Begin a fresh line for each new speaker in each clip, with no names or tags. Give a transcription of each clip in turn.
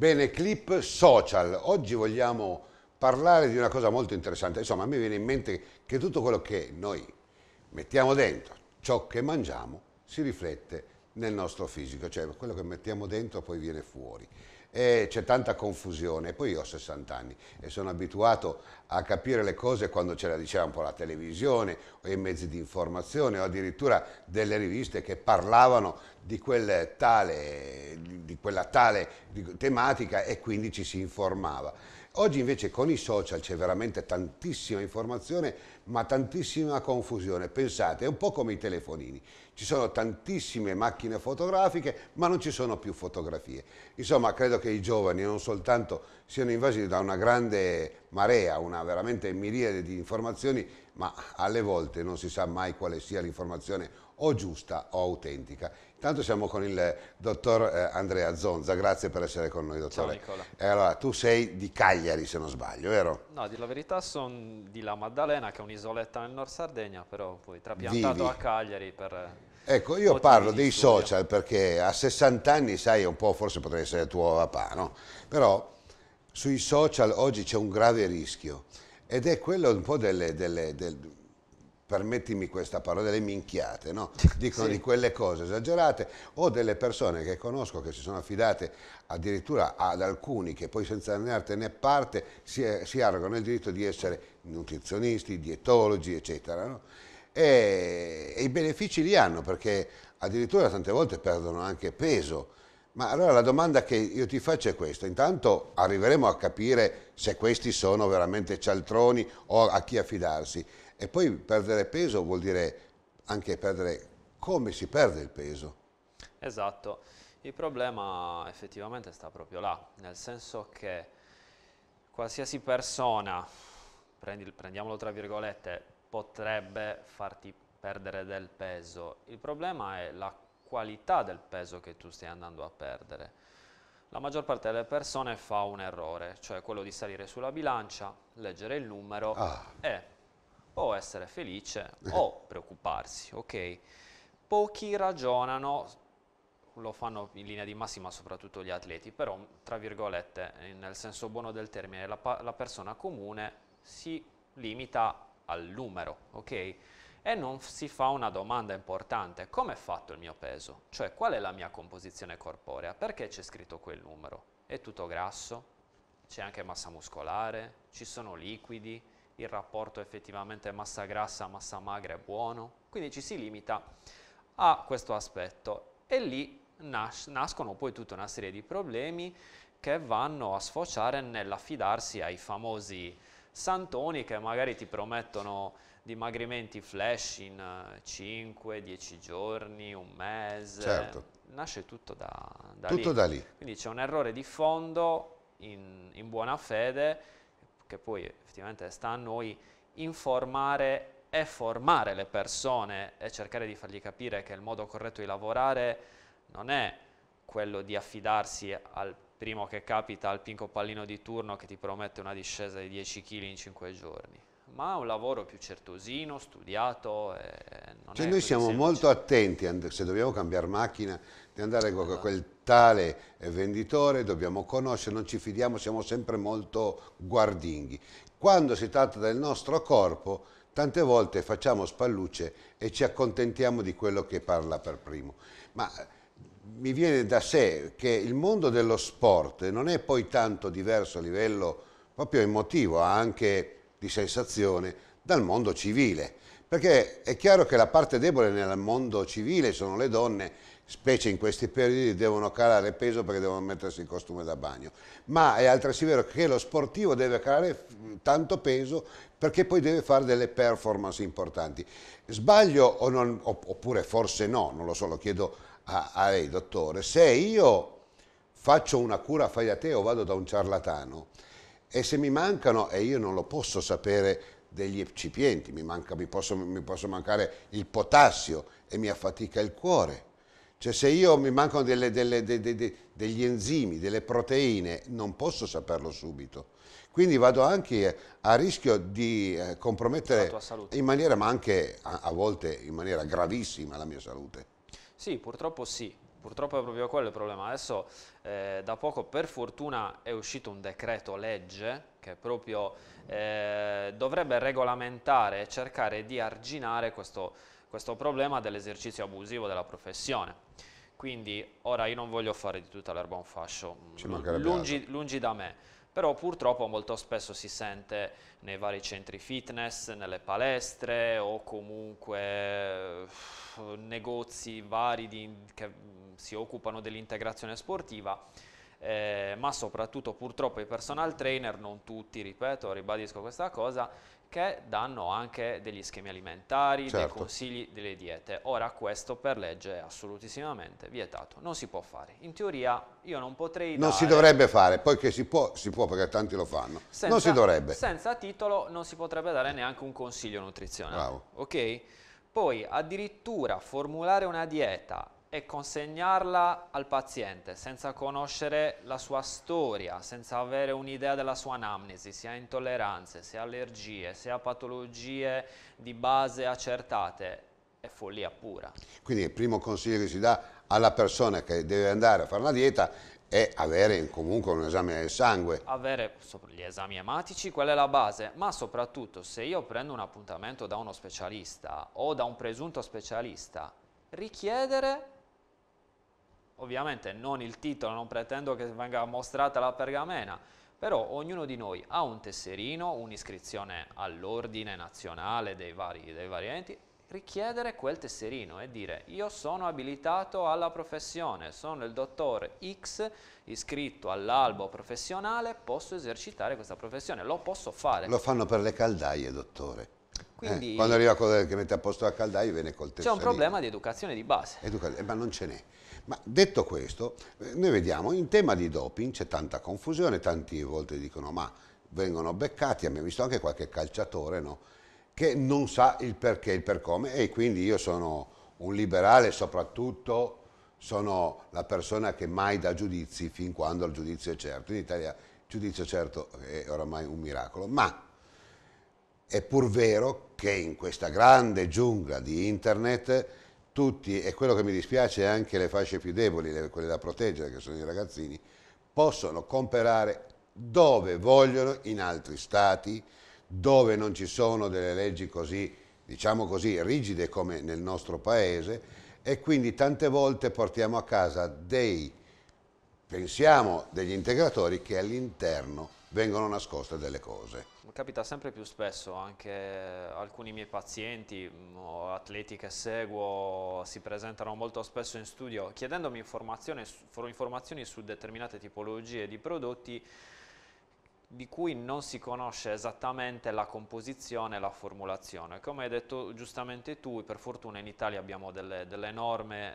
Bene, clip social. Oggi vogliamo parlare di una cosa molto interessante. Insomma, a me viene in mente che tutto quello che noi mettiamo dentro, ciò che mangiamo, si riflette nel nostro fisico, cioè quello che mettiamo dentro poi viene fuori. c'è tanta confusione, poi io ho 60 anni e sono abituato a capire le cose quando ce la diceva un po' la televisione o i mezzi di informazione o addirittura delle riviste che parlavano di quel tale di quella tale tematica e quindi ci si informava. Oggi invece con i social c'è veramente tantissima informazione ma tantissima confusione. Pensate, è un po' come i telefonini. Ci sono tantissime macchine fotografiche ma non ci sono più fotografie. Insomma, credo che i giovani non soltanto siano invasi da una grande marea, una veramente miriade di informazioni ma alle volte non si sa mai quale sia l'informazione o giusta o autentica. Intanto siamo con il eh, dottor eh, Andrea Zonza, grazie per essere con noi dottore. Ciao Nicola. Eh, allora, tu sei di Cagliari se non sbaglio, vero?
No, di la verità sono di La Maddalena che è un'isoletta nel nord Sardegna, però poi trapiantato Vivi. a Cagliari per...
Eh, ecco, io parlo dei social perché a 60 anni, sai, un po' forse potrei essere tuo papà, no? Però sui social oggi c'è un grave rischio ed è quello un po' delle, delle del, permettimi questa parola, delle minchiate, no? dicono sì. di quelle cose esagerate, o delle persone che conosco che si sono affidate addirittura ad alcuni che poi senza andartene a parte si, si arrogano il diritto di essere nutrizionisti, dietologi, eccetera. No? E, e i benefici li hanno perché addirittura tante volte perdono anche peso ma allora la domanda che io ti faccio è questa, intanto arriveremo a capire se questi sono veramente cialtroni o a chi affidarsi e poi perdere peso vuol dire anche perdere come si perde il peso.
Esatto, il problema effettivamente sta proprio là, nel senso che qualsiasi persona, prendiamolo tra virgolette, potrebbe farti perdere del peso, il problema è la qualità del peso che tu stai andando a perdere. La maggior parte delle persone fa un errore, cioè quello di salire sulla bilancia, leggere il numero ah. e o essere felice o preoccuparsi, ok? Pochi ragionano, lo fanno in linea di massima soprattutto gli atleti, però tra virgolette, eh, nel senso buono del termine, la, la persona comune si limita al numero, ok? e non si fa una domanda importante, come è fatto il mio peso? Cioè qual è la mia composizione corporea? Perché c'è scritto quel numero? È tutto grasso? C'è anche massa muscolare? Ci sono liquidi? Il rapporto effettivamente massa grassa-massa magra è buono? Quindi ci si limita a questo aspetto e lì nas- nascono poi tutta una serie di problemi che vanno a sfociare nell'affidarsi ai famosi santoni che magari ti promettono dimagrimenti flash in 5-10 eh, giorni, un mese. Certo. Nasce tutto da, da tutto lì. da lì. Quindi c'è un errore di fondo in, in buona fede che poi effettivamente sta a noi informare e formare le persone e cercare di fargli capire che il modo corretto di lavorare non è quello di affidarsi al primo che capita al pinco pallino di turno che ti promette una discesa di 10 kg in 5 giorni ma un lavoro più certosino, studiato. Eh, cioè noi
siamo semplice. molto attenti, se dobbiamo cambiare macchina, di andare con esatto. quel tale eh, venditore, dobbiamo conoscere, non ci fidiamo, siamo sempre molto guardinghi. Quando si tratta del nostro corpo, tante volte facciamo spallucce e ci accontentiamo di quello che parla per primo. Ma eh, mi viene da sé che il mondo dello sport non è poi tanto diverso a livello proprio emotivo, anche di sensazione dal mondo civile, perché è chiaro che la parte debole nel mondo civile sono le donne, specie in questi periodi devono calare peso perché devono mettersi il costume da bagno, ma è altresì vero che lo sportivo deve calare tanto peso perché poi deve fare delle performance importanti. Sbaglio o non, oppure forse no, non lo so, lo chiedo a, a lei dottore, se io faccio una cura fai a te o vado da un ciarlatano, e se mi mancano, e io non lo posso sapere degli eccipienti, mi, manca, mi, posso, mi posso mancare il potassio e mi affatica il cuore. Cioè se io mi mancano delle, delle, de, de, de, degli enzimi, delle proteine, non posso saperlo subito. Quindi vado anche a rischio di eh, compromettere in maniera, ma anche a, a volte in maniera gravissima la mia salute.
Sì, purtroppo sì purtroppo è proprio quello il problema. Adesso eh, da poco per fortuna è uscito un decreto legge che proprio eh, dovrebbe regolamentare e cercare di arginare questo, questo problema dell'esercizio abusivo della professione. Quindi ora io non voglio fare di tutta l'erba un fascio, lungi, lungi da me però purtroppo molto spesso si sente nei vari centri fitness, nelle palestre o comunque eh, negozi vari di, che si occupano dell'integrazione sportiva eh, ma soprattutto purtroppo i personal trainer, non tutti, ripeto, ribadisco questa cosa, che danno anche degli schemi alimentari, certo. dei consigli, delle diete. Ora questo per legge è assolutissimamente vietato, non si può fare. In teoria io non potrei Non dare, si dovrebbe
fare, poiché si può, si può perché tanti lo fanno, senza, non si dovrebbe.
Senza titolo non si potrebbe dare neanche un consiglio nutrizionale, Bravo. ok? Poi addirittura formulare una dieta e consegnarla al paziente senza conoscere la sua storia, senza avere un'idea della sua anamnesi, se ha intolleranze, se ha allergie, se ha patologie di base accertate, è follia pura.
Quindi il primo consiglio che si dà alla persona che deve andare a fare la dieta è avere comunque un esame del sangue.
Avere gli esami ematici, quella è la base, ma soprattutto se io prendo un appuntamento da uno specialista o da un presunto specialista, richiedere Ovviamente non il titolo, non pretendo che venga mostrata la pergamena, però ognuno di noi ha un tesserino, un'iscrizione all'ordine nazionale dei vari, dei vari enti, richiedere quel tesserino e dire io sono abilitato alla professione, sono il dottor X iscritto all'albo professionale, posso esercitare questa professione, lo posso fare. Lo fanno
per le caldaie, dottore. Quindi, eh, quando arriva quello che mette a posto la caldaia viene col tesserino. C'è un problema
di educazione di base.
Educazione, eh, ma non ce n'è. Ma detto questo, eh, noi vediamo in tema di doping c'è tanta confusione, tante volte dicono ma vengono beccati, abbiamo visto anche qualche calciatore no? che non sa il perché, e il per come e quindi io sono un liberale soprattutto sono la persona che mai dà giudizi fin quando il giudizio è certo. In Italia il giudizio certo è oramai un miracolo, ma è pur vero che in questa grande giungla di internet tutti, e quello che mi dispiace è anche le fasce più deboli, quelle da proteggere che sono i ragazzini, possono comprare dove vogliono in altri stati, dove non ci sono delle leggi così, diciamo così, rigide come nel nostro paese e quindi tante volte portiamo a casa dei, pensiamo, degli integratori che all'interno vengono nascoste delle cose
capita sempre più spesso anche alcuni miei pazienti mm, o atleti che seguo si presentano molto spesso in studio chiedendomi informazioni su determinate tipologie di prodotti di cui non si conosce esattamente la composizione e la formulazione. Come hai detto giustamente tu, per fortuna in Italia abbiamo delle, delle norme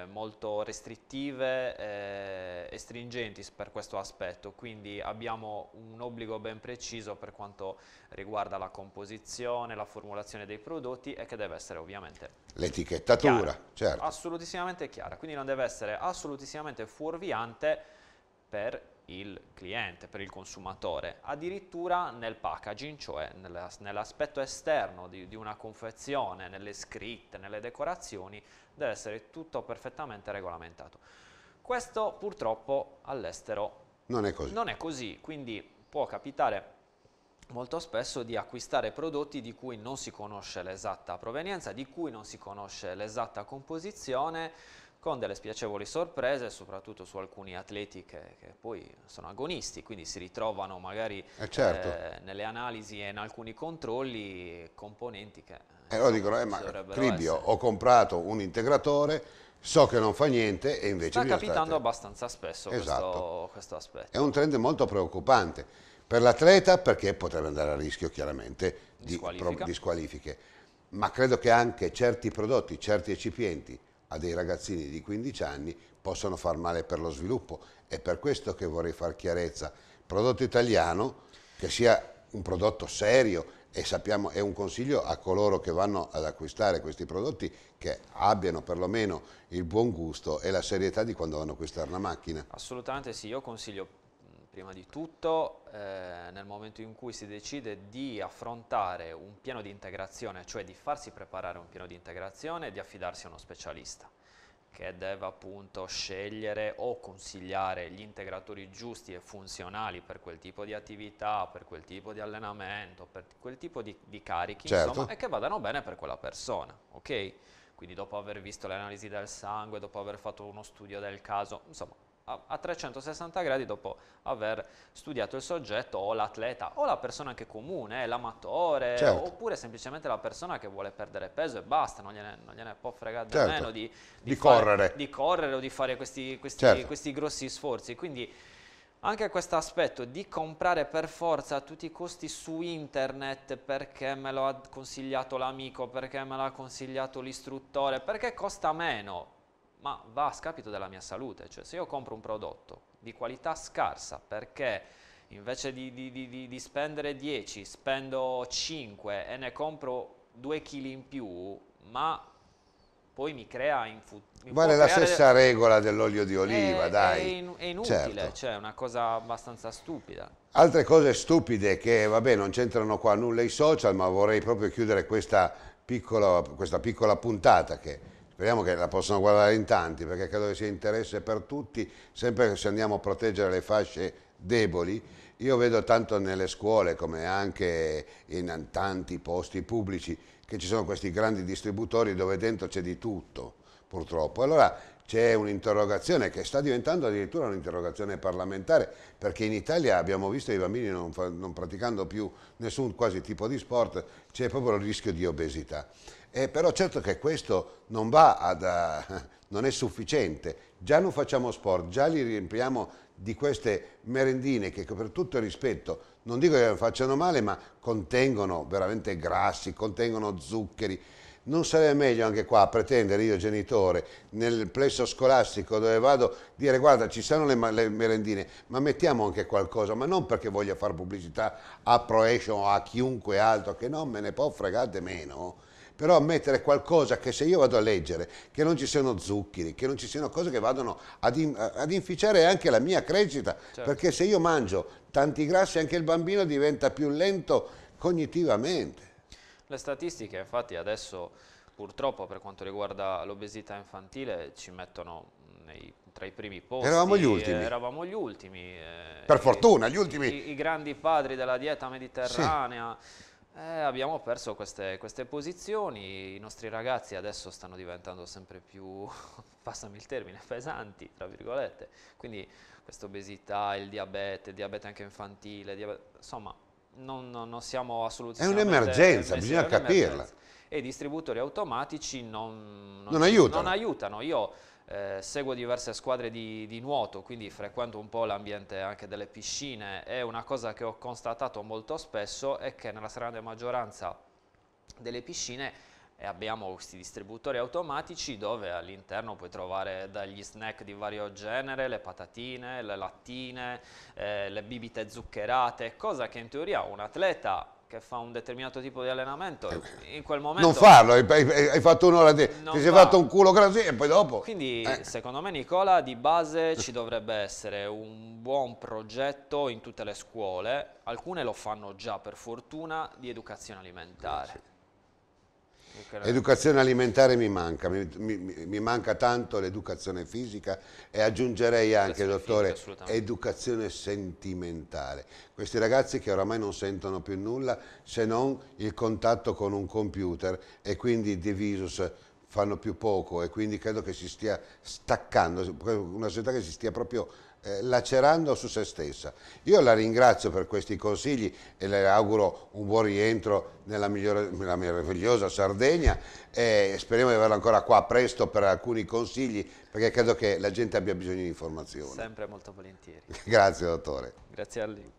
eh, molto restrittive eh, e stringenti per questo aspetto, quindi abbiamo un obbligo ben preciso per quanto riguarda la composizione, la formulazione dei prodotti e che deve essere ovviamente
l'etichettatura, certo.
assolutissimamente chiara, quindi non deve essere assolutissimamente fuorviante per il cliente, per il consumatore, addirittura nel packaging, cioè nell'aspetto esterno di, di, una confezione, nelle scritte, nelle decorazioni, deve essere tutto perfettamente regolamentato. Questo purtroppo all'estero non non è così quindi può capitare molto spesso di acquistare prodotti di cui non si conosce l'esatta provenienza, di cui non si conosce l'esatta composizione, con delle spiacevoli sorprese, soprattutto su alcuni atleti che, che poi sono agonisti, quindi si ritrovano magari eh certo. eh, nelle analisi e in alcuni controlli componenti che...
E eh, loro dicono, eh, ma Cribio, ho comprato un integratore, so che non fa niente e invece... Sta capitando state...
abbastanza spesso esatto. questo, questo aspetto.
È un trend molto preoccupante per l'atleta perché potrebbe andare a rischio chiaramente di, di squalifiche, ma credo che anche certi prodotti, certi eccipienti, a dei ragazzini di 15 anni possono far male per lo sviluppo. È per questo che vorrei far chiarezza. Prodotto italiano, che sia un prodotto serio e sappiamo, è un consiglio a coloro che vanno ad acquistare questi prodotti che abbiano perlomeno il buon gusto e la serietà di quando vanno a acquistare una macchina.
Assolutamente sì, io consiglio Prima di tutto, eh, nel momento in cui si decide di affrontare un piano di integrazione, cioè di farsi preparare un piano di integrazione e di affidarsi a uno specialista che deve appunto scegliere o consigliare gli integratori giusti e funzionali per quel tipo di attività, per quel tipo di allenamento, per quel tipo di, di carichi, certo. insomma, e che vadano bene per quella persona, ok? Quindi dopo aver visto le analisi del sangue, dopo aver fatto uno studio del caso, insomma, a, 360 gradi dopo aver studiato il soggetto o l'atleta o la persona anche comune, eh, l'amatore certo. oppure semplicemente la persona che vuole perdere peso e basta, non gliene, non gliene può fregare certo. di meno di, di, di, fare, correre. di, correre. o di fare questi, questi, certo. questi grossi sforzi. Quindi, anche questo aspetto di comprare per forza a tutti i costi su internet perché me lo ha consigliato l'amico, perché me l'ha consigliato l'istruttore, perché costa meno ma va a scapito della mia salute, cioè se io compro un prodotto di qualità scarsa perché invece di, di, di, di spendere 10 spendo 5 e ne compro 2 kg in più, ma poi mi crea in futuro. Vale la creare... stessa regola
dell'olio di oliva, eh, è, dai. È, in, è inutile, certo.
cioè è una cosa abbastanza stupida.
Altre cose stupide che, vabbè, non c'entrano qua nulla i social, ma vorrei proprio chiudere questa piccola, questa piccola puntata che Speriamo che la possano guardare in tanti perché credo che sia interesse per tutti, sempre se andiamo a proteggere le fasce deboli. Io vedo tanto nelle scuole come anche in tanti posti pubblici che ci sono questi grandi distributori dove dentro c'è di tutto purtroppo. Allora c'è un'interrogazione che sta diventando addirittura un'interrogazione parlamentare perché in Italia abbiamo visto i bambini non, non praticando più nessun quasi tipo di sport c'è proprio il rischio di obesità eh, però certo che questo non va ad, uh, non è sufficiente già non facciamo sport già li riempiamo di queste merendine che per tutto il rispetto non dico che facciano male ma contengono veramente grassi contengono zuccheri non sarebbe meglio anche qua pretendere io genitore nel plesso scolastico dove vado dire guarda ci sono le, le merendine ma mettiamo anche qualcosa ma non perché voglia fare pubblicità a ProAction o a chiunque altro che non me ne può fregare meno però mettere qualcosa che se io vado a leggere, che non ci siano zuccheri, che non ci siano cose che vadano ad, in, ad inficiare anche la mia crescita, certo. perché se io mangio tanti grassi anche il bambino diventa più lento cognitivamente.
Le statistiche infatti adesso purtroppo per quanto riguarda l'obesità infantile ci mettono nei, tra i primi posti. Eravamo gli ultimi. eravamo gli ultimi eh,
per fortuna, gli ultimi. I,
I, grandi padri della dieta mediterranea. Sì. Eh, abbiamo perso queste, queste, posizioni, i nostri ragazzi adesso stanno diventando sempre più, passami il termine, pesanti, tra virgolette. Quindi questa obesità, il diabete, il diabete anche infantile, diabete, insomma non, non siamo assolutamente... È un'emergenza, bisogna capirla. E i distributori automatici non, non, non aiutano. aiutano. Io eh, seguo diverse squadre di, di, nuoto, quindi frequento un po' l'ambiente anche delle piscine e una cosa che ho constatato molto spesso è che nella stragrande maggioranza delle piscine e abbiamo questi distributori automatici dove all'interno puoi trovare dagli snack di vario genere, le patatine, le lattine, eh, le bibite zuccherate, cosa che in teoria un atleta che fa un determinato tipo di allenamento, eh, in quel momento... Non farlo, hai, hai fatto un'ora di... Ti sei fatto un culo così
e poi dopo...
Quindi eh. secondo me Nicola di base ci dovrebbe essere un buon progetto in tutte le scuole, alcune lo fanno già per fortuna, di educazione alimentare.
Educazione alimentare mi manca, mi, mi, mi manca tanto l'educazione fisica e aggiungerei anche, dottore, fisica, educazione sentimentale. Questi ragazzi che oramai non sentono più nulla se non il contatto con un computer e quindi il divisus fanno più poco e quindi credo che si stia staccando, una società che si stia proprio eh, lacerando su se stessa. Io la ringrazio per questi consigli e le auguro un buon rientro nella, migliore, nella meravigliosa Sardegna e speriamo di averla ancora qua presto per alcuni consigli perché credo che la gente abbia bisogno di informazioni.
Sempre molto volentieri.
Grazie dottore.
Grazie a lei.